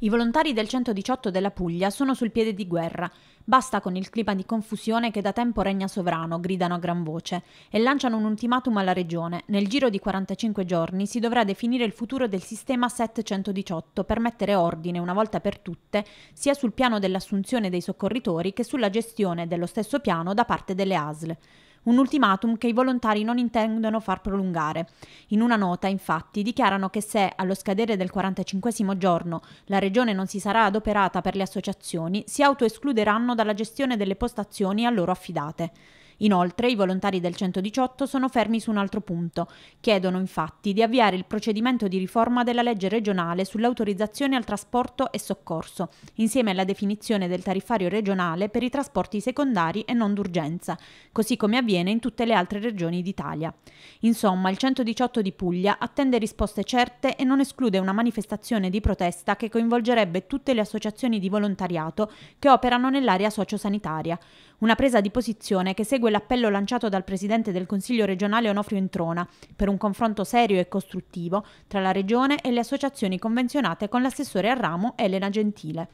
I volontari del 118 della Puglia sono sul piede di guerra. Basta con il clima di confusione che da tempo regna sovrano, gridano a gran voce, e lanciano un ultimatum alla regione. Nel giro di 45 giorni si dovrà definire il futuro del sistema SET 118 per mettere ordine una volta per tutte sia sul piano dell'assunzione dei soccorritori che sulla gestione dello stesso piano da parte delle ASL un ultimatum che i volontari non intendono far prolungare. In una nota, infatti, dichiarano che se allo scadere del 45 giorno la Regione non si sarà adoperata per le associazioni, si autoescluderanno dalla gestione delle postazioni a loro affidate. Inoltre i volontari del 118 sono fermi su un altro punto. Chiedono infatti di avviare il procedimento di riforma della legge regionale sull'autorizzazione al trasporto e soccorso, insieme alla definizione del tariffario regionale per i trasporti secondari e non d'urgenza, così come avviene in tutte le altre regioni d'Italia. Insomma, il 118 di Puglia attende risposte certe e non esclude una manifestazione di protesta che coinvolgerebbe tutte le associazioni di volontariato che operano nell'area sociosanitaria, una presa di posizione che segue segue l'appello lanciato dal Presidente del Consiglio regionale Onofrio Introna per un confronto serio e costruttivo tra la Regione e le associazioni convenzionate con l'assessore al ramo Elena Gentile.